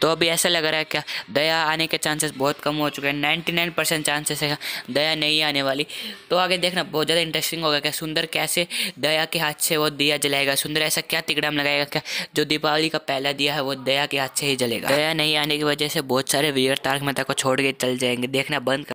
तो अभी ऐसा लग रहा है क्या दया आने के चांसेस बहुत कम हो चुके हैं नाइन्टी नाइन परसेंट चांसेस है दया नहीं आने वाली तो आगे देखना बहुत ज़्यादा इंटरेस्टिंग होगा क्या सुंदर कैसे दया के हाथ से वो दिया जलाएगा सुंदर ऐसा क्या तिकड़ाम लगाएगा क्या जो दीपावली का पहला दिया है वो दया के हाथ से ही जलेगा दया नहीं आने की वजह से बहुत सारे वीर तारक मेहता को छोड़ के चल जाएंगे देखना बंद